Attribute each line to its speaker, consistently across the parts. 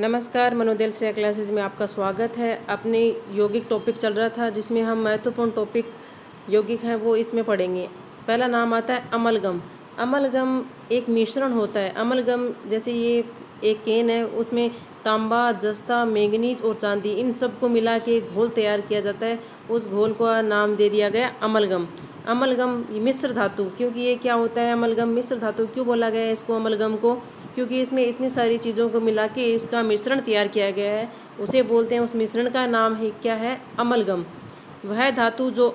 Speaker 1: नमस्कार मनोदेल श्रेया क्लासेज में आपका स्वागत है अपने यौगिक टॉपिक चल रहा था जिसमें हम महत्वपूर्ण टॉपिक यौगिक हैं वो इसमें पढ़ेंगे पहला नाम आता है अमलगम अमलगम एक मिश्रण होता है अमलगम जैसे ये एक केन है उसमें तांबा जस्ता मैंगनीज और चांदी इन सब को मिला के घोल तैयार किया जाता है उस घोल का नाम दे दिया गया अमलगम अमलगम मिश्र धातु क्योंकि ये क्या होता है अमलगम मिश्र धातु क्यों बोला गया है इसको अमलगम को क्योंकि इसमें इतनी सारी चीज़ों को मिला के इसका मिश्रण तैयार किया गया है उसे बोलते हैं उस मिश्रण का नाम है क्या है अमलगम वह धातु जो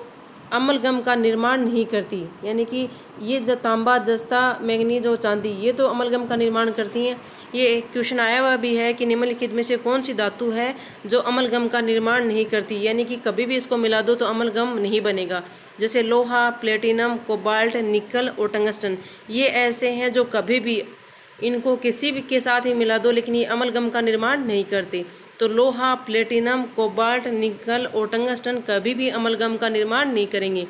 Speaker 1: अमलगम का निर्माण नहीं करती यानी कि ये जो तांबा जस्ता मैगनीज और चांदी ये तो अमलगम का निर्माण करती हैं ये एक क्वेश्चन आया हुआ भी है कि निम्नलिखित में से कौन सी धातु है जो अमलगम का निर्माण नहीं करती यानी कि कभी भी इसको मिला दो तो अमलगम नहीं बनेगा जैसे लोहा प्लेटिनम कोबाल्ट निकल और टंगस्टन ये ऐसे हैं जो कभी भी इनको किसी भी के साथ ही मिला दो लेकिन ये अमलगम का निर्माण नहीं करते तो लोहा प्लेटिनम कोबाल्ट निकल और टंगस्टन कभी भी अमलगम का निर्माण नहीं करेंगे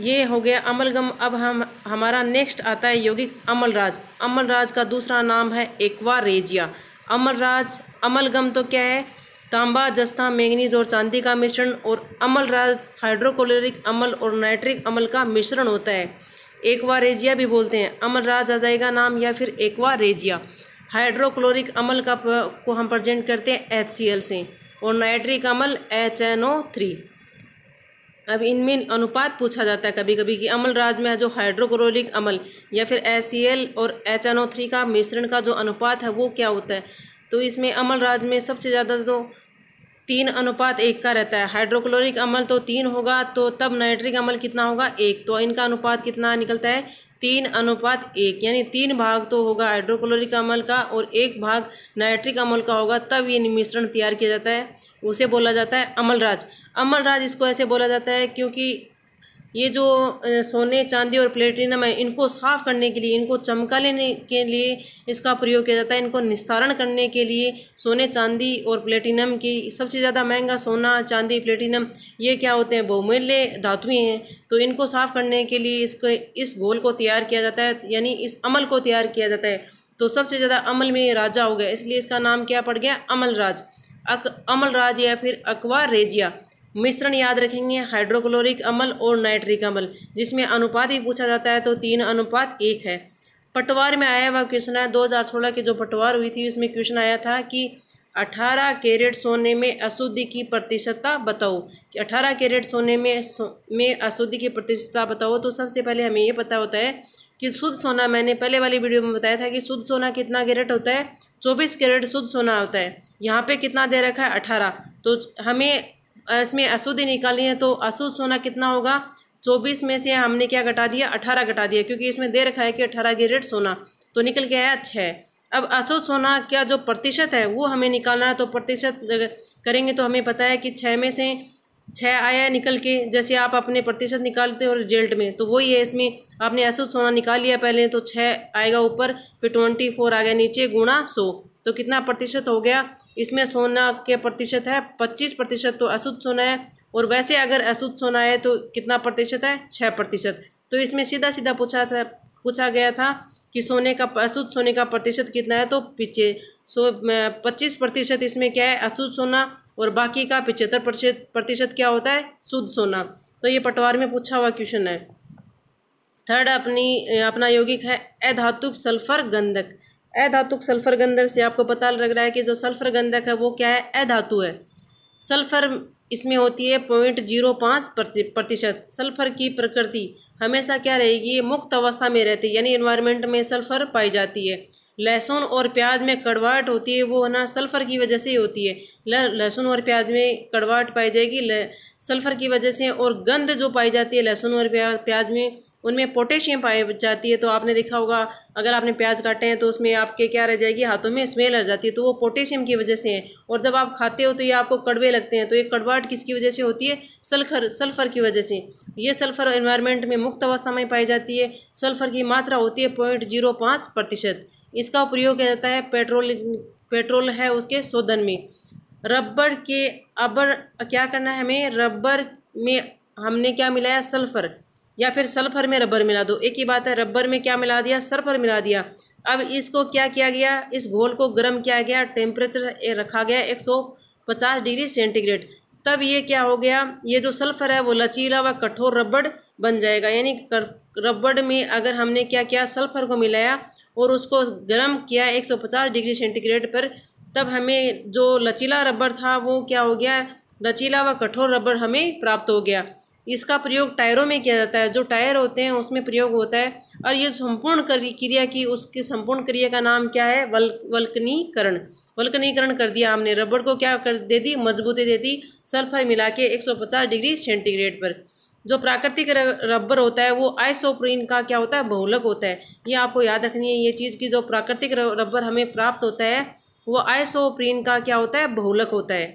Speaker 1: ये हो गया अमलगम अब हम हमारा नेक्स्ट आता है यौगिक अमलराज अमलराज का दूसरा नाम है एक्वा रेजिया अमलराज अमलगम तो क्या है तांबा जस्ता मैंगनीज और चांदी का मिश्रण और अमलराज हाइड्रोक्लोरिक अमल और नाइट्रिक अमल का मिश्रण होता है एकवा रेजिया भी बोलते हैं अमल राज आ जाएगा नाम या फिर एकवा रेजिया हाइड्रोक्लोरिक अमल का को हम प्रजेंट करते हैं एच सी एल से और नाइट्रिक अमल एच एन ओ थ्री अब इनमें अनुपात पूछा जाता है कभी कभी कि अमल राज में है जो हाइड्रोक्लोरिक अमल या फिर एच सी एल और एच एन ओ थ्री का मिश्रण का जो अनुपात है वो क्या होता है तो इसमें अमल राज में सबसे ज़्यादा जो तो तीन अनुपात एक का रहता है हाइड्रोक्लोरिक अम्ल तो तीन होगा तो तब नाइट्रिक अम्ल कितना होगा एक तो इनका अनुपात कितना निकलता है तीन अनुपात एक यानी तीन भाग तो होगा हाइड्रोक्लोरिक अम्ल का और एक भाग नाइट्रिक अम्ल का होगा तब ये मिश्रण तैयार किया जाता है उसे बोला जाता है अमलराज अमलराज इसको ऐसे बोला जाता है क्योंकि ये जो सोने चांदी और प्लेटिनम है इनको साफ़ करने के लिए इनको चमका लेने के लिए इसका प्रयोग किया जाता है इनको निस्तारण करने के लिए सोने चांदी और प्लेटिनम की सबसे ज़्यादा महंगा सोना चांदी प्लेटिनम ये क्या होते हैं बहुमूल्य धातुएँ हैं तो इनको साफ़ करने के लिए इसको इस घोल को तैयार किया जाता है यानी इस अमल को तैयार किया जाता है तो सबसे ज़्यादा अमल में राजा हो गया इसलिए इसका नाम क्या पड़ गया अमल राज अक अमल राज या फिर अकवा रेजिया मिश्रण याद रखेंगे हाइड्रोक्लोरिक अम्ल और नाइट्रिक अम्ल जिसमें अनुपात ही पूछा जाता है तो तीन अनुपात एक है पटवार में आया हुआ क्वेश्चन है 2016 की जो पटवार हुई थी उसमें क्वेश्चन आया था कि 18 कैरेट सोने में अशुद्धि की प्रतिशतता बताओ कि 18 कैरेट सोने में सो, में अशुद्धि की प्रतिशतता बताओ तो सबसे पहले हमें ये पता होता है कि शुद्ध सोना मैंने पहले वाली वीडियो में बताया था कि शुद्ध सोना कितना कैरेट होता है चौबीस कैरेट शुद्ध सोना होता है यहाँ पे कितना दे रखा है अठारह तो हमें इसमें अशुद्धि निकाली है तो अशुद्ध सोना कितना होगा चौबीस में से हमने क्या घटा दिया अठारह घटा दिया क्योंकि इसमें दे रखा है कि अठारह कैरेट सोना तो निकल के आया छः अब अशुद्ध सोना क्या जो प्रतिशत है वो हमें निकालना है तो प्रतिशत करेंगे तो हमें पता है कि छः में से छः आया निकल के जैसे आप अपने प्रतिशत निकालते हो रिजल्ट में तो वही है इसमें आपने अशुद्ध सोना निकाल लिया पहले तो छः आएगा ऊपर फिर ट्वेंटी फोर आ गया नीचे गुणा सौ तो कितना प्रतिशत हो गया इसमें सोना के प्रतिशत है पच्चीस प्रतिशत तो अशुद्ध सोना है और वैसे अगर अशुद्ध सोना है तो कितना प्रतिशत है छः प्रतिशत तो इसमें सीधा सीधा पूछा था पूछा गया था कि सोने का अशुद्ध सोने का प्रतिशत कितना है तो पीछे सो पच्चीस प्रतिशत इसमें क्या है अशुद्ध सोना और बाकी का पिचहत्तर प्रतिशत प्रतिशत क्या होता है शुद्ध सोना तो ये पटवार में पूछा हुआ क्वेश्चन है थर्ड अपनी अपना यौगिक है अधातुक सल्फर गंधक अधातुक सल्फर गंधक से आपको पता लग रहा है कि जो सल्फर गंधक है वो क्या है अधातु है सल्फर इसमें होती है पॉइंट जीरो पाँच प्रतिशत सल्फर की प्रकृति हमेशा क्या रहेगी मुक्त अवस्था में रहती है यानी इन्वायरमेंट में सल्फर पाई जाती है लहसुन और प्याज में कड़वाहट होती है वो ना सल्फ़र की वजह से ही होती है लहसुन और प्याज में कड़वाहट पाई जाएगी सल्फ़र की वजह से और गंद जो पाई जाती है लहसुन और प्याज में उनमें पोटेशियम पाई जाती है तो आपने देखा होगा अगर आपने प्याज काटे हैं तो उसमें आपके क्या रह जाएगी हाथों में स्मेल आ जाती है तो वो पोटेशियम की वजह से है और जब आप खाते हो तो ये आपको कड़वे लगते हैं तो ये कड़वाहट किसकी वजह से होती है सल्फर सल्फ़र की वजह से ये सल्फ़र इन्वायरमेंट में मुक्त अवस्था में पाई जाती है सल्फ़र की मात्रा होती है पॉइंट जीरो पाँच प्रतिशत इसका प्रयोग किया जाता है पेट्रोल पेट्रोल है उसके शोधन में रबर के अबर क्या करना है हमें रबर में हमने क्या मिलाया सल्फ़र या फिर सल्फ़र में रबर मिला दो एक ही बात है रबर में क्या मिला दिया सल्फ़र मिला दिया अब इसको क्या किया गया इस घोल को गर्म किया गया टेम्परेचर रखा गया एक सौ पचास डिग्री सेंटीग्रेड तब ये क्या हो गया ये जो सल्फ़र है वो लचीला व कठोर रबड़ बन जाएगा यानी रबड़ में अगर हमने क्या किया सल्फ़र को मिलाया और उसको गर्म किया 150 डिग्री सेंटीग्रेड पर तब हमें जो लचीला रबर था वो क्या हो गया लचीला व कठोर रबर हमें प्राप्त हो गया इसका प्रयोग टायरों में किया जाता है जो टायर होते हैं उसमें प्रयोग होता है और ये संपूर्ण क्रिया की उसकी संपूर्ण क्रिया का नाम क्या है वल वल्कनीकरण वल्कनीकरण कर दिया हमने रबड़ को क्या कर दे दी मजबूती दे दी सल्फर मिला के 150 डिग्री सेंटीग्रेड पर जो प्राकृतिक रबर होता है वो आइसोप्रीन का क्या होता है बहुलक होता है ये आपको याद रखनी है ये चीज़ की जो प्राकृतिक रबर हमें प्राप्त होता है वो आइसोप्रीन का क्या होता है बहुलक होता है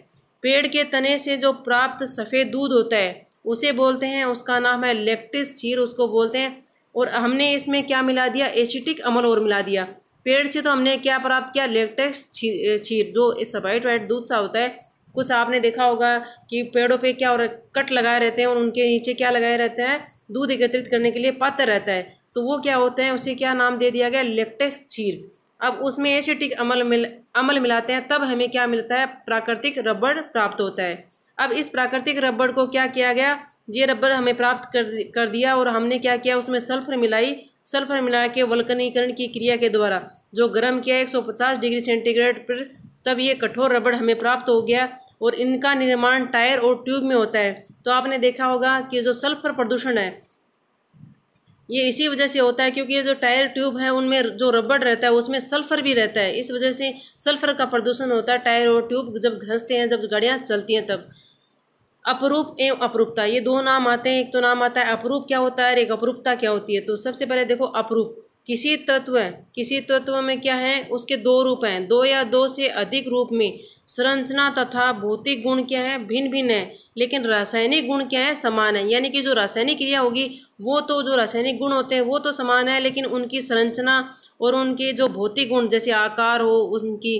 Speaker 1: पेड़ के तने से जो प्राप्त सफ़ेद दूध होता है उसे बोलते हैं उसका नाम है लेक्टिस शीर उसको बोलते हैं और हमने इसमें क्या मिला दिया एसिटिक अमल और मिला दिया पेड़ से तो हमने क्या प्राप्त किया लेक्टेक्स छीर जो सबाइट वाइट दूध सा होता है कुछ आपने देखा होगा कि पेड़ों पे क्या और कट लगाए रहते हैं और उनके नीचे क्या लगाए रहते हैं दूध एकत्रित करने के लिए पात्र रहता है तो वो क्या होते हैं उसे क्या नाम दे दिया गया लेक्टेक्स क्षीर अब उसमें एसिटिक अमल मिल अमल मिलाते हैं तब हमें क्या मिलता है प्राकृतिक रबड़ प्राप्त होता है अब इस प्राकृतिक रबड़ को क्या किया गया ये रबड़ हमें प्राप्त कर कर दिया और हमने क्या किया उसमें सल्फर मिलाई सल्फर मिला के वल्कनीकरण की क्रिया के द्वारा जो गर्म किया 150 डिग्री सेंटीग्रेड पर तब ये कठोर रबड़ हमें प्राप्त हो गया और इनका निर्माण टायर और ट्यूब में होता है तो आपने देखा होगा कि जो सल्फर प्रदूषण है ये इसी वजह से होता है क्योंकि ये जो टायर ट्यूब है उनमें जो रबड़ रहता है उसमें सल्फर भी रहता है इस वजह से सल्फर का प्रदूषण होता है टायर और ट्यूब जब घसते हैं जब गाड़ियाँ चलती हैं तब अपरूप एवं अपरूपता ये दो नाम आते हैं एक तो नाम आता है अपरूप क्या होता है और एक अपरूपता क्या होती है तो सबसे पहले देखो अपरूप किसी तत्व किसी तत्व में क्या है उसके दो रूप हैं दो या दो से अधिक रूप में संरचना तथा भौतिक गुण क्या है भिन्न भिन्न है लेकिन रासायनिक गुण क्या है समान है यानी कि जो रासायनिक क्रिया होगी वो तो जो रासायनिक गुण होते हैं वो तो समान है लेकिन उनकी संरचना और उनके जो भौतिक गुण जैसे आकार हो उनकी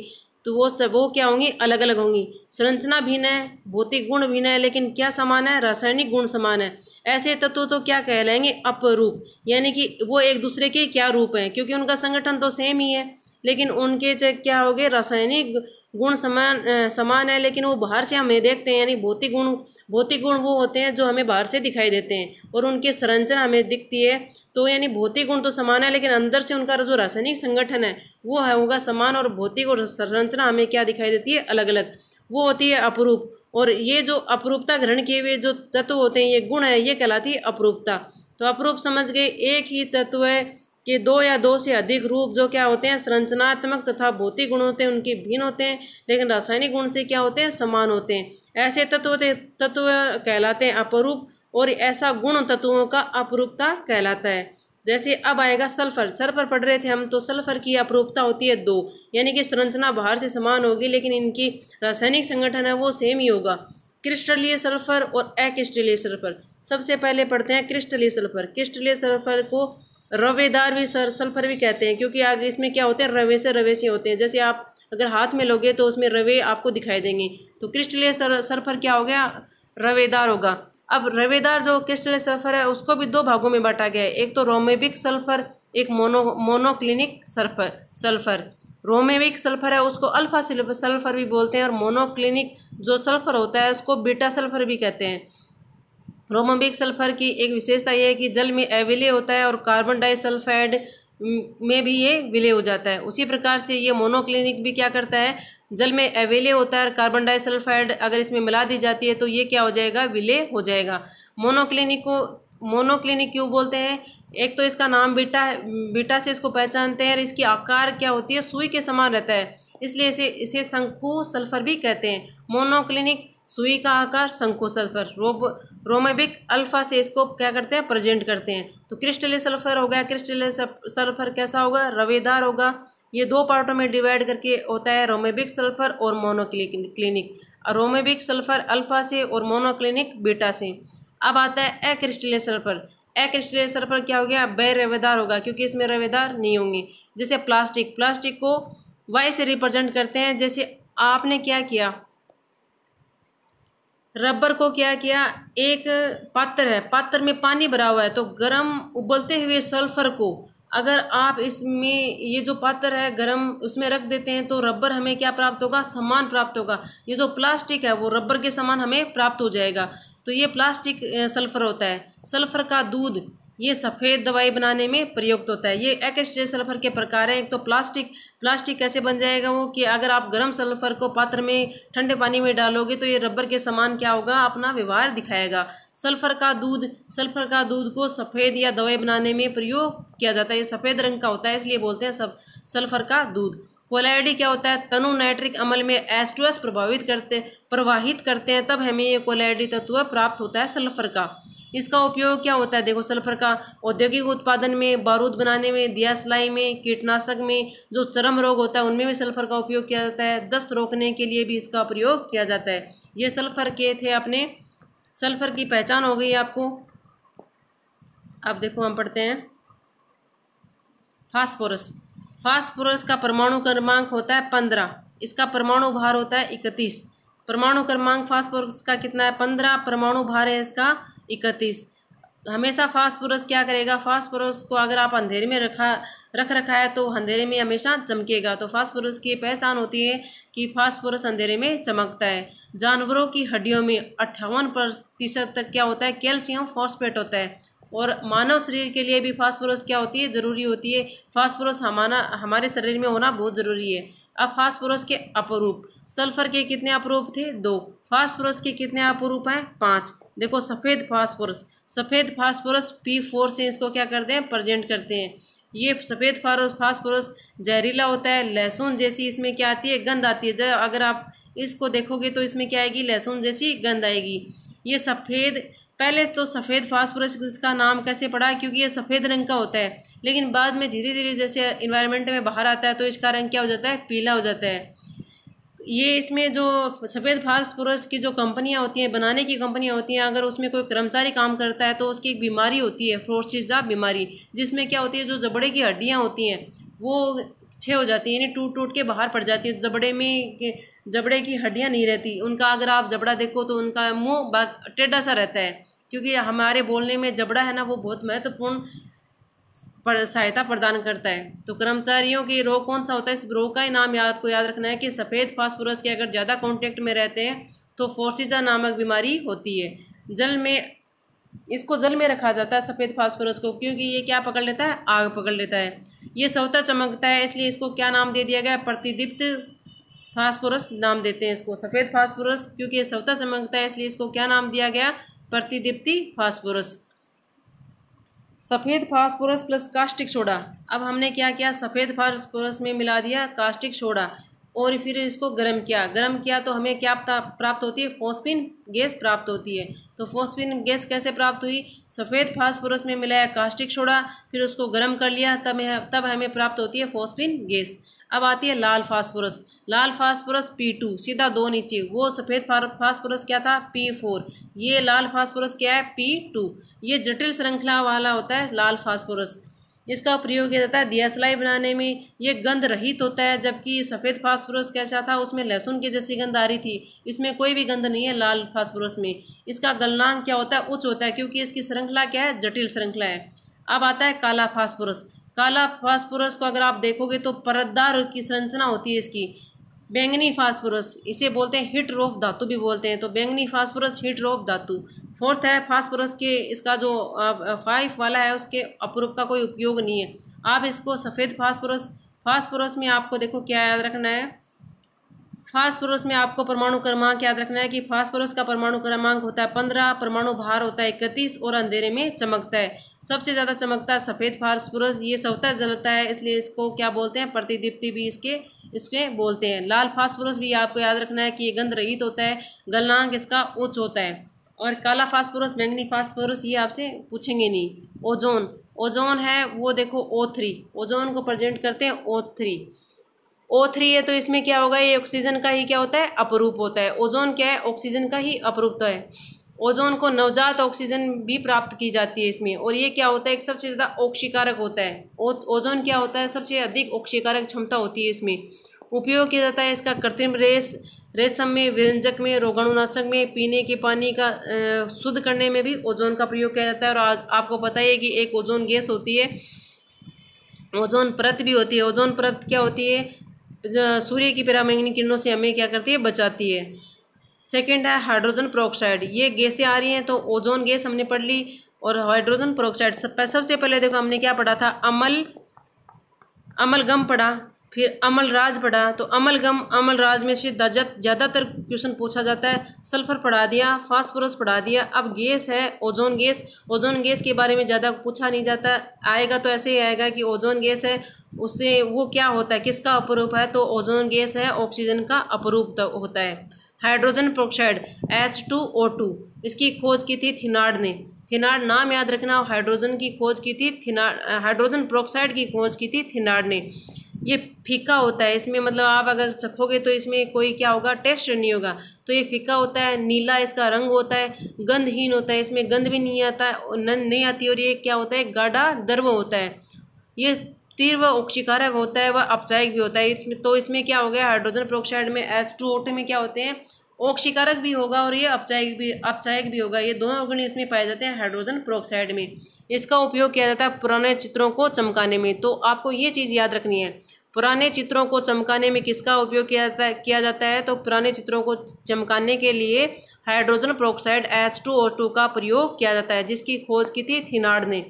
Speaker 1: तो वो सब वो क्या होंगी अलग अलग होंगी संरचना भिन्न है भौतिक गुण भिन्न है लेकिन क्या समान है रासायनिक गुण समान है ऐसे तत्व तो क्या कहलाएंगे अपरूप यानी कि वो एक दूसरे के क्या रूप हैं क्योंकि उनका संगठन तो सेम ही है लेकिन उनके क्या हो गए रासायनिक गुण समान समान है लेकिन वो बाहर से हमें देखते हैं यानी भौतिक गुण भौतिक गुण वो होते हैं जो हमें बाहर से दिखाई देते हैं और उनकी संरचना हमें दिखती है तो यानी भौतिक गुण तो समान है लेकिन अंदर से उनका जो रासायनिक संगठन है वो है होगा समान और भौतिक और संरचना हमें क्या दिखाई देती है अलग अलग वो होती है अपरूप और ये जो अपरूपता ग्रहण किए हुए जो तत्व होते हैं ये गुण है ये कहलाती है अपरूपता तो अपरूप समझ गए एक ही तत्व है कि दो या दो से अधिक रूप जो क्या होते हैं संरचनात्मक तथा भौतिक गुण होते हैं उनके भिन्न होते हैं लेकिन रासायनिक गुण से क्या होते हैं समान होते हैं ऐसे तत्व तत्व कहलाते हैं अपरूप और ऐसा गुण तत्वों का अपरूपता कहलाता है जैसे अब आएगा सल्फर सर पर पढ़ रहे थे हम तो सल्फर की अपरूपता होती है दो यानी कि संरचना बाहर से समान होगी लेकिन इनकी रासायनिक संगठन है वो सेम ही होगा क्रिस्टलीय सल्फर और अक्रिस्टलीय सल्फर सबसे पहले पढ़ते हैं क्रिस्टलीय सल्फर क्रिस्टलीय सल्फर को रवेदार भी सर सल्फर भी कहते हैं क्योंकि आगे इसमें क्या होते हैं रवे से रवे से होते हैं जैसे आप अगर हाथ में लोगे तो उसमें रवे आपको दिखाई देंगे तो क्रिस्टलीय सर सल्फर क्या हो गया रवेदार होगा अब रवेदार जो क्रिस्टलीय सल्फर है उसको भी दो भागों में बांटा गया है एक तो रोमेबिक सल्फर एक mono monoclinic sulphur sulphur rhombic sulphur है उसको अल्फा सल्फर भी बोलते हैं और मोनोक्लिनिक जो सल्फर होता है उसको बीटा सल्फर भी कहते हैं ब्रोमोबिक सल्फर की एक विशेषता यह है कि जल में अविलय होता है और कार्बन डाइसल्फाइड में भी ये विलय हो जाता है उसी प्रकार से ये मोनोक्लिनिक भी क्या करता है जल में अवेलय होता है और कार्बन डाइसल्फाइड अगर इसमें मिला दी जाती है तो ये क्या हो जाएगा विलय हो जाएगा मोनोक्लिनिक को मोनोक्लिनिक क्यों बोलते हैं एक तो इसका नाम बीटा बीटा से इसको पहचानते हैं और इसकी आकार क्या होती है सुई के समान रहता है इसलिए इसे इसे शंकु सल्फर भी कहते हैं मोनोक्लिनिक सुई का आकार शंको सल्फर रोब रोमेबिक अल्फा से इसको क्या करते हैं प्रेजेंट करते हैं तो क्रिस्टली सल्फर हो गया क्रिस्टली सल्फर कैसा होगा रवेदार होगा ये दो पार्टों में डिवाइड करके होता है रोमेबिक सल्फर और मोनोक्लिनिक रोमेबिक सल्फर अल्फा से और मोनोक्लिनिक बीटा से अब आता है एक्रिस्टली सल्फर एक्रिस्टली सल्फर क्या हो गया बे रवेदार होगा क्योंकि इसमें रवेदार नहीं होंगे जैसे प्लास्टिक प्लास्टिक को वाई से रिप्रेजेंट करते हैं जैसे आपने क्या किया रबर को क्या किया एक पात्र है पात्र में पानी भरा हुआ है तो गर्म उबलते हुए सल्फ़र को अगर आप इसमें ये जो पात्र है गर्म उसमें रख देते हैं तो रबर हमें क्या प्राप्त होगा समान प्राप्त होगा ये जो प्लास्टिक है वो रबर के समान हमें प्राप्त हो जाएगा तो ये प्लास्टिक सल्फ़र होता है सल्फ़र का दूध ये सफ़ेद दवाई बनाने में प्रयुक्त तो होता है ये एक्सरे सल्फर के प्रकार हैं एक तो प्लास्टिक प्लास्टिक कैसे बन जाएगा वो कि अगर आप गर्म सल्फर को पात्र में ठंडे पानी में डालोगे तो ये रबर के समान क्या होगा अपना व्यवहार दिखाएगा सल्फर का दूध सल्फर का दूध को सफ़ेद या दवाई बनाने में प्रयोग किया जाता है ये सफ़ेद रंग का होता है इसलिए बोलते हैं सब सल्फर का दूध कोलाइडी क्या होता है तनु नाइट्रिक अमल में एस टू एस प्रभावित करते प्रवाहित करते हैं तब हमें ये कोलाइडी तत्व प्राप्त होता है सल्फर का इसका उपयोग क्या होता है देखो सल्फर का औद्योगिक उत्पादन में बारूद बनाने में दिया सिलाई में कीटनाशक में जो चरम रोग होता है उनमें भी सल्फर का उपयोग किया जाता है दस्त रोकने के लिए भी इसका प्रयोग किया जाता है ये सल्फर के थे अपने सल्फर की पहचान हो गई आपको अब देखो हम पढ़ते हैं फास्फोरस फास्फोरस का परमाणु क्रमांक होता है पंद्रह इसका परमाणु भार होता है इकतीस परमाणु क्रमांक फास्फोरस का कितना है पंद्रह परमाणु भार है इसका इकतीस हमेशा फास्फोरस क्या करेगा फास्फोरस को अगर आप अंधेरे में रखा रख रखा है तो अंधेरे में हमेशा चमकेगा तो फास्फोरस की पहचान होती है कि फास्फोरस अंधेरे में चमकता है जानवरों की हड्डियों में अट्ठावन प्रतिशत तक क्या होता है कैल्शियम फॉस्फेट होता है और मानव शरीर के लिए भी फास्फोरस क्या होती है ज़रूरी होती है फास्फोरस हमारा हमारे शरीर में होना बहुत ज़रूरी है अब फास्फोरस के अपरूप सल्फर के कितने अपरूप थे दो फास्फोरस के कितने अपरूप हैं पाँच देखो सफ़ेद फास्फोरस सफ़ेद फास्फोरस पी फोर से इसको क्या करते हैं प्रजेंट करते हैं ये सफ़ेद फास्फोरस जहरीला होता है लहसुन जैसी इसमें क्या आती है गंद आती है जब अगर आप इसको देखोगे तो इसमें क्या आएगी लहसुन जैसी गंद आएगी ये सफ़ेद पहले तो सफ़ेद फास्फोरस इसका नाम कैसे पड़ा क्योंकि ये सफ़ेद रंग का होता है लेकिन बाद में धीरे धीरे जैसे इन्वायरमेंट में बाहर आता है तो इसका रंग क्या हो जाता है पीला हो जाता है ये इसमें जो सफ़ेद फास्फोरस की जो कंपनियां होती हैं बनाने की कंपनियां होती हैं अगर उसमें कोई कर्मचारी काम करता है तो उसकी एक बीमारी होती है फ्रोसिजा बीमारी जिसमें क्या होती है जो जबड़े की हड्डियाँ होती हैं वो छः हो जाती हैं यानी टूट टूट के बाहर पड़ जाती हैं तो जबड़े में जबड़े की हड्डियाँ नहीं रहती उनका अगर आप जबड़ा देखो तो उनका मुँह टेढ़ा सा रहता है क्योंकि हमारे बोलने में जबड़ा है ना वो बहुत महत्वपूर्ण पर सहायता प्रदान करता है तो कर्मचारियों के रोग कौन सा होता है इस रोग का ही नाम याद को याद रखना है कि सफ़ेद फास्फोरस के अगर ज़्यादा कांटेक्ट में रहते हैं तो फोर्सिजा नामक बीमारी होती है जल में इसको जल में रखा जाता है सफ़ेद फास्फोरस को क्योंकि ये क्या पकड़ लेता है आग पकड़ लेता है ये सवता चमकता है इसलिए इसको क्या नाम दे दिया गया प्रतिदीप्त फास्फोरस नाम देते हैं इसको सफ़ेद फास्फोरस क्योंकि ये सवता चमकता है इसलिए इसको क्या नाम दिया गया प्रतिदीप्ति फास्फोरस सफ़ेद फास्फोरस प्लस कास्टिक सोडा अब हमने क्या किया सफ़ेद फास्फोरस में मिला दिया कास्टिक सोडा और फिर इसको गर्म किया गर्म किया तो हमें क्या प्राप्त होती है फोस्पिन गैस प्राप्त होती है तो फोस्पिन गैस कैसे प्राप्त हुई सफ़ेद फास्फोरस में मिलाया कास्टिक सोडा फिर उसको गर्म कर लिया तब तब हमें प्राप्त होती है फोस्पिन गैस अब आती है लाल फास्फोरस लाल फास्फोरस पी टू सीधा दो नीचे वो सफ़ेद फास्फोरस क्या था पी फोर ये लाल फास्फोरस क्या है पी टू ये जटिल श्रृंखला वाला होता है लाल फास्फोरस इसका प्रयोग किया जाता है दियासलाई बनाने में ये गंध रहित होता है जबकि सफ़ेद फास्फोरस कैसा था उसमें लहसुन की जैसी गंध आ रही थी इसमें कोई भी गंध नहीं है लाल फास्फोरस में इसका गलनांक क्या होता है उच्च होता है क्योंकि इसकी श्रृंखला क्या है जटिल श्रृंखला है अब आता है काला फास्फोरस काला फास्फोरस को अगर आप देखोगे तो परतदार की संरचना होती है इसकी बैंगनी फास्फोरस इसे बोलते हैं हिट रोफ धातु भी बोलते हैं तो बैंगनी फास्फोरस हिट रोफ धातु फोर्थ है फास्फोरस के इसका जो फाइव वाला है उसके अपरूप का कोई उपयोग नहीं है आप इसको सफ़ेद फास्फोरस फास्फोरस में आपको देखो क्या याद रखना है फास्फोरस में आपको परमाणु क्रमांक याद रखना है कि फास्फोरस का परमाणु क्रमांक होता है पंद्रह परमाणु भार होता है इकतीस और अंधेरे में चमकता है सबसे ज़्यादा चमकता सफ़ेद फास्फोरस ये सवता जलता है इसलिए इसको क्या बोलते हैं प्रतिदीप्ति भी इसके इसके बोलते हैं लाल फास्फोरस भी आपको याद रखना है कि ये गंध रहित होता है गलनांक इसका उच्च होता है और काला फास्फोरस मैंगनी फास्फोरस ये आपसे पूछेंगे नहीं ओजोन ओजोन है वो देखो ओ थ्री ओजोन को प्रजेंट करते हैं ओ थ्री ओ थ्री है तो इसमें क्या होगा ये ऑक्सीजन का ही क्या होता है अपरूप होता है ओजोन क्या है ऑक्सीजन का ही अपरूप है ओजोन को नवजात ऑक्सीजन भी प्राप्त की जाती है इसमें और ये क्या होता है एक सबसे ज़्यादा ऑक्सीकारक होता है ओजोन क्या होता है सबसे अधिक ऑक्सीकारक क्षमता होती है इसमें उपयोग किया जाता है इसका कृत्रिम रेस रेशम में विरंजक में रोगाणुनाशक में पीने के पानी का शुद्ध करने में भी ओजोन का प्रयोग किया जाता है और आज आपको पता ही है कि एक ओजोन गैस होती है ओजोन परत भी होती है ओजोन परत क्या होती है सूर्य की पैरामैग्निक किरणों से हमें क्या करती है बचाती है सेकेंड है हाइड्रोजन प्रोक्साइड ये गैसें आ रही हैं तो ओजोन गैस हमने पढ़ ली और हाइड्रोजन प्रोक्साइड सब सबसे पहले देखो हमने क्या पढ़ा था अमल अमल गम पढ़ा फिर अमल राज पढ़ा तो अमल गम अमल राज में से ज़्यादातर क्वेश्चन पूछा जाता है सल्फर पढ़ा दिया फास्फोरस पढ़ा दिया अब गैस है ओजोन गैस ओजोन गैस के बारे में ज़्यादा पूछा नहीं जाता आएगा तो ऐसे ही आएगा कि ओजोन गैस है उससे वो क्या होता है किसका अपरूप है तो ओजोन गैस है ऑक्सीजन का अपरूप होता है hydrogen peroxide H two O two इसकी खोज की थी थिनार्ड ने थिनार्ड नाम याद रखना हाइड्रोजन की खोज की थी थिनार्ड हाइड्रोजन प्रोक्साइड की खोज की थी थिनार्ड ने ये फीका होता है इसमें मतलब आप अगर चखोगे तो इसमें कोई क्या होगा टेस्ट नहीं होगा तो ये फीका होता है नीला इसका रंग होता है गंधहीन होता है इसमें गंध भी नहीं आता नहीं आती और ये क्या होता है गाढ़ा द्रव होता है ये तीव्र उक्षिकारक होता है वह अपचायक भी होता है इसमें तो इसमें क्या हो गया हाइड्रोजन प्रोक्साइड में एच टू ओ में क्या होते हैं ओक्षिकारक भी होगा और ये अपचायक भी अपचायक भी होगा ये दोनों अग्नि इसमें पाए जाते हैं हाइड्रोजन प्रोक्साइड में इसका उपयोग किया जाता है पुराने चित्रों को चमकाने में तो आपको ये चीज़ याद रखनी है पुराने चित्रों को चमकाने में किसका उपयोग किया जाता है किया जाता है तो पुराने चित्रों को चमकाने के लिए hydrogen peroxide H two O two का प्रयोग किया जाता है जिसकी खोज की थी थिनार्ड ने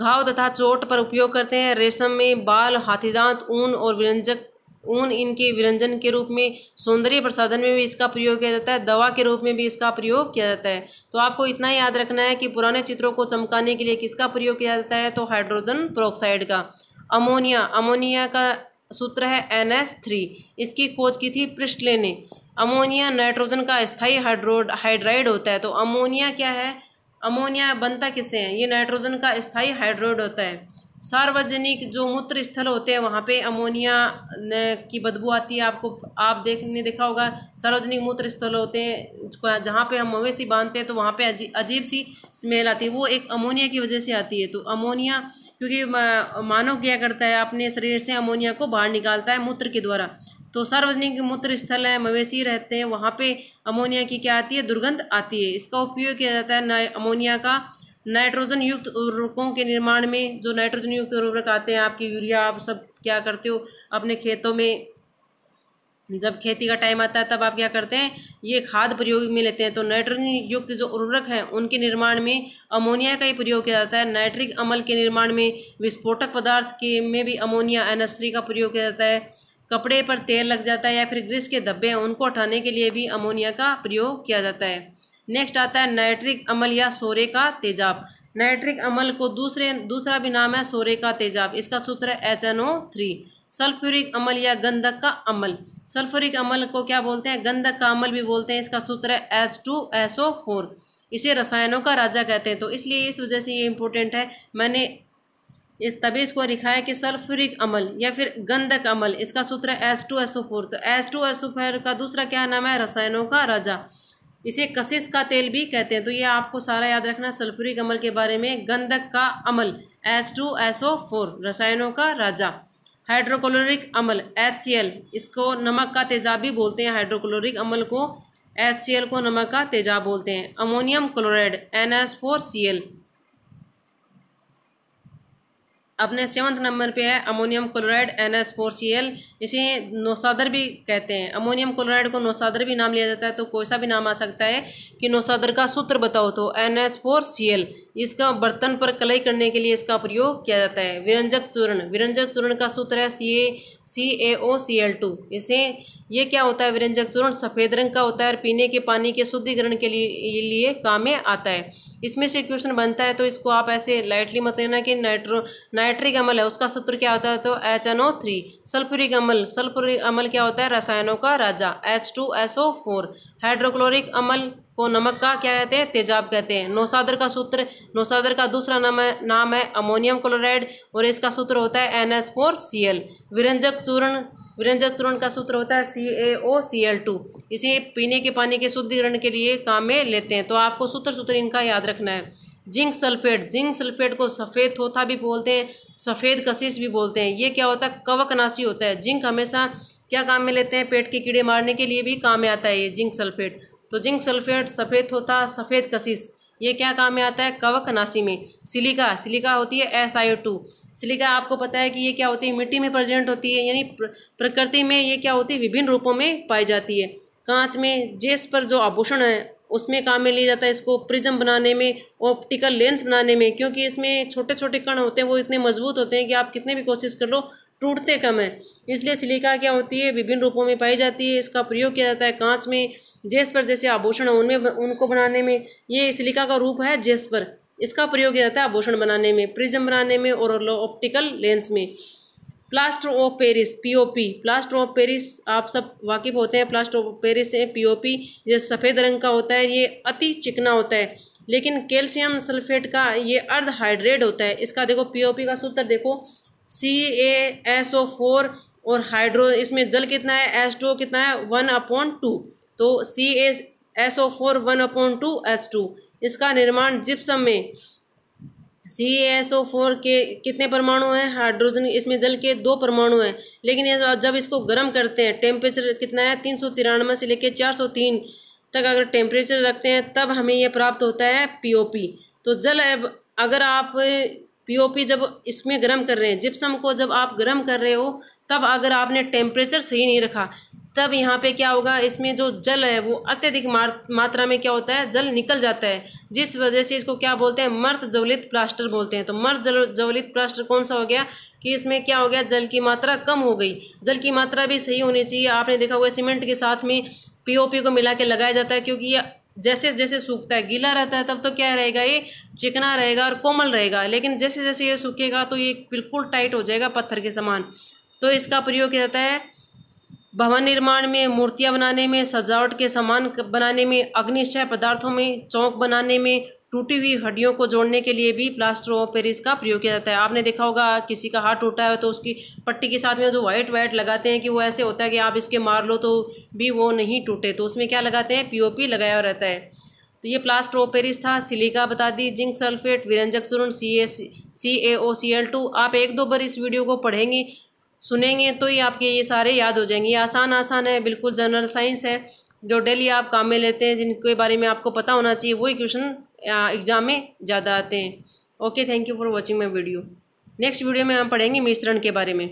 Speaker 1: घाव तथा चोट पर उपयोग करते हैं रेशम में बाल हाथीदांत ऊन और विरंजक ऊन इनके विरंजन के रूप में सौंदर्य प्रसाधन में भी इसका प्रयोग किया जाता है दवा के रूप में भी इसका प्रयोग किया जाता है तो आपको इतना याद रखना है कि पुराने चित्रों को चमकाने के लिए किसका प्रयोग किया जाता है तो हाइड्रोजन प्रोक्साइड का अमोनिया अमोनिया का सूत्र है एन एस थ्री इसकी खोज की थी पृष्ठले ने अमोनिया नाइट्रोजन का स्थायी हाइड्रो हाइड्राइड होता है तो अमोनिया क्या है अमोनिया बनता किसे है ये नाइट्रोजन का स्थायी हाइड्रोड होता है सार्वजनिक जो मूत्र स्थल होते हैं वहाँ पे अमोनिया की बदबू आती है आपको आप देखने देखा होगा सार्वजनिक मूत्र स्थल होते हैं जहाँ पे हम मवेशी बांधते हैं तो वहाँ पे अजीब सी स्मेल आती है वो एक अमोनिया की वजह से आती है तो अमोनिया क्योंकि मानव क्या करता है अपने शरीर से अमोनिया को बाहर निकालता है मूत्र के द्वारा तो सार्वजनिक मूत्र स्थल है मवेशी रहते हैं वहाँ पे अमोनिया की क्या आती है दुर्गंध आती है इसका उपयोग किया जाता है अमोनिया का नाइट्रोजन युक्त उर्वरकों के निर्माण में जो नाइट्रोजन युक्त उर्वरक आते हैं आपके यूरिया आप सब क्या करते हो अपने खेतों में जब खेती का टाइम आता है तब आप क्या करते हैं ये खाद प्रयोग में लेते हैं तो नाइट्रोजन युक्त जो उर्वरक हैं उनके निर्माण में अमोनिया का ही प्रयोग किया जाता है नाइट्रिक अमल के निर्माण में विस्फोटक पदार्थ के में भी अमोनिया एनस्त्री का प्रयोग किया जाता है कपड़े पर तेल लग जाता है या फिर ग्रीस के धब्बे हैं उनको हटाने के लिए भी अमोनिया का प्रयोग किया जाता है नेक्स्ट आता है नाइट्रिक अमल या सोरे का तेजाब नाइट्रिक अमल को दूसरे दूसरा भी नाम है सोरे का तेजाब इसका सूत्र है H N O three sulphuric अमल या गंधक का अमल सल्फ्यूरिक अमल को क्या बोलते हैं गंधक का अमल भी बोलते हैं इसका सूत्र है H two S O four इसे रसायनों का राजा कहते हैं तो इसलिए इस वजह से ये इंपॉर्टेंट है मैंने इस तभी इसको लिखा है कि सल्फ्यूरिक अमल या फिर गंधक अमल इसका सूत्र है एस टू एसओ फोर तो एस टू एसओ फोर का दूसरा क्या नाम है रसायनों का राजा इसे कशिश का तेल भी कहते हैं तो ये आपको सारा याद रखना है सल्फ्यूरिक अमल के बारे में गंधक का अमल एस टू एसओ फोर रसायनों का राजा हाइड्रोक्लोरिक अमल एच सी एल इसको नमक का तेजाब भी बोलते हैं हाइड्रोक्लोरिक अमल को एच सी एल को नमक का तेजाब बोलते हैं ammonium chloride N S four C L अपने सेवन्थ नंबर पे है ammonium chloride N S four C L इसे नौसादर भी कहते हैं अमोनियम क्लोराइड को नौसादर भी नाम लिया जाता है तो कोई सा भी नाम आ सकता है कि नौसादर का सूत्र बताओ तो N S four C L इसका बर्तन पर कलई करने के लिए इसका प्रयोग किया जाता है विरंजक चूर्ण विरंजक चूर्ण का सूत्र है सी ए सी ए ओ सी एल टू इसे ये क्या होता है विरंजक चूर्ण सफ़ेद रंग का होता है और पीने के पानी के शुद्धिकरण के लिए लिए काम में आता है इसमें से क्वेश्चन बनता है तो इसको आप ऐसे लाइटली मत लेना कि नाइट्रो नाइट्रिक अमल है उसका शत्रु क्या होता है तो H N O three sulphuric अमल सल्फ्यूरिक अमल क्या होता है रसायनों का राजा H two S O four hydrochloric अमल को नमक का क्या कहते हैं तेजाब कहते हैं नौसादर का सूत्र नौसादर का दूसरा नाम है नाम है अमोनियम क्लोराइड और इसका सूत्र होता है N S four C L विरंजक चूर्ण विरंजक चूर्ण का सूत्र होता है सी ए ओ सी एल टू इसे पीने के पानी के शुद्धिकरण के लिए काम में लेते हैं तो आपको सूत्र सूत्र इनका याद रखना है जिंक सल्फेट जिंक सल्फेट को सफ़ेद थोथा भी बोलते हैं सफ़ेद कशिश भी बोलते हैं ये क्या होता है कवकनाशी होता है जिंक हमेशा क्या काम में लेते हैं पेट के कीड़े मारने के लिए भी काम में आता है ये जिंक सल्फेट तो जिंक सल्फेट सफ़ेद थोथा सफ़ेद कशिश ये क्या काम में आता है कवकनाशी में सिलिका सिलिका होती है एस आई टू सिलिका आपको पता है कि ये क्या होती है मिट्टी में प्रेजेंट होती है यानी प्रकृति में ये क्या होती है विभिन्न रूपों में पाई जाती है कांच में जेस पर जो आभूषण है उसमें काम में लिया जाता है इसको प्रिज्म बनाने में ऑप्टिकल लेंस बनाने में क्योंकि इसमें छोटे छोटे कण होते हैं वो इतने मजबूत होते हैं कि आप कितने भी कोशिश कर लो टूटते कम है इसलिए सिलिका क्या होती है विभिन्न रूपों में पाई जाती है इसका प्रयोग किया जाता है कांच में जेस्पर जैसे आभूषण उनमें उनको बनाने में ये सिलिका का रूप है जेस्पर इसका प्रयोग किया जाता है आभूषण बनाने में प्रिज्म बनाने में और ऑप्टिकल लेंस में plaster of Paris POP plaster of Paris आप सब वाकिफ़ होते हैं प्लास्टर ऑफ पेरिस ओ पीओपी जो सफ़ेद रंग का होता है ये अति चिकना होता है लेकिन कैल्शियम सल्फेट का ये अर्ध हाइड्रेट होता है इसका देखो पीओपी का सूत्र देखो C A S O four और हाइड्रो इसमें जल कितना है एस टू कितना है वन अपॉन टू तो C S S O four one upon two S two इसका निर्माण जिप्सम में सी एस ओ फोर के कितने परमाणु हैं हाइड्रोजन इसमें जल के दो परमाणु हैं लेकिन जब इसको गर्म करते हैं टेम्परेचर कितना है तीन सौ तिरानवे से लेकर चार सौ तीन तक अगर टेम्परेचर रखते हैं तब हमें यह प्राप्त होता है पीओपी तो जल अगर आप पीओपी जब इसमें गर्म कर रहे हैं जिप्सम को जब आप गर्म कर रहे हो तब अगर आपने टेम्परेचर सही नहीं रखा तब यहाँ पे क्या होगा इसमें जो जल है वो अत्यधिक मात्रा में क्या होता है जल निकल जाता है जिस वजह से इसको क्या बोलते हैं मर्द ज्वलित प्लास्टर बोलते हैं तो मर्द जल ज्वलित प्लास्टर कौन सा हो गया कि इसमें क्या हो गया जल की मात्रा कम हो गई जल की मात्रा भी सही होनी चाहिए आपने देखा होगा सीमेंट के साथ में पी को मिला के लगाया जाता है क्योंकि ये जैसे जैसे सूखता है गीला रहता है तब तो क्या रहेगा ये चिकना रहेगा और कोमल रहेगा लेकिन जैसे जैसे ये सूखेगा तो ये बिल्कुल टाइट हो जाएगा पत्थर के समान तो इसका प्रयोग किया जाता है भवन निर्माण में मूर्तियाँ बनाने में सजावट के सामान बनाने में अग्निशय पदार्थों में चौक बनाने में टूटी हुई हड्डियों को जोड़ने के लिए भी प्लास्टर ऑफ पेरिस का प्रयोग किया जाता है आपने देखा होगा किसी का हाथ टूटा है तो उसकी पट्टी के साथ में जो व्हाइट व्हाइट लगाते हैं कि वो ऐसे होता है कि आप इसके मार लो तो भी वो नहीं टूटे तो उसमें क्या लगाते हैं पीओपी लगाया रहता है तो ये प्लास्टर ऑफ पेरिस था सिलिका बता दी जिंक सल्फेट विरंजक सुरन सी ए सी ए ओ सी एल टू आप एक दो बार इस वीडियो को पढ़ेंगी सुनेंगे तो ही आपके ये सारे याद हो जाएंगे आसान आसान है बिल्कुल जनरल साइंस है जो डेली आप काम में लेते हैं जिनके बारे में आपको पता होना चाहिए वही क्वेश्चन एग्ज़ाम में ज़्यादा आते हैं okay thank you for watching my video next video में हम पढ़ेंगे मिश्रण के बारे में